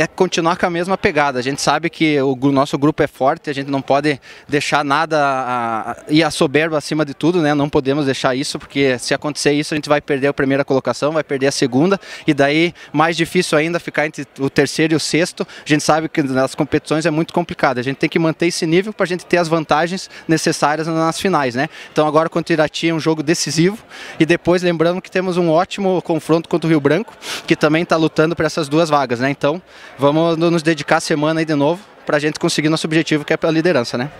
é continuar com a mesma pegada. A gente sabe que o nosso grupo é forte, a gente não pode deixar nada a, a, e a soberba acima de tudo, né? Não podemos deixar isso, porque se acontecer isso, a gente vai perder a primeira colocação, vai perder a segunda, e daí mais difícil ainda ficar entre o terceiro e o sexto. A gente sabe que nas competições é muito complicado. A gente tem que manter esse nível para a gente ter as vantagens necessárias nas finais, né? Então agora contra o Irati é um jogo decisivo, e depois lembrando que temos um ótimo confronto contra o Rio Branco, que também está lutando para essas duas vagas, né? Então Vamos nos dedicar a semana aí de novo para a gente conseguir nosso objetivo que é a liderança, né?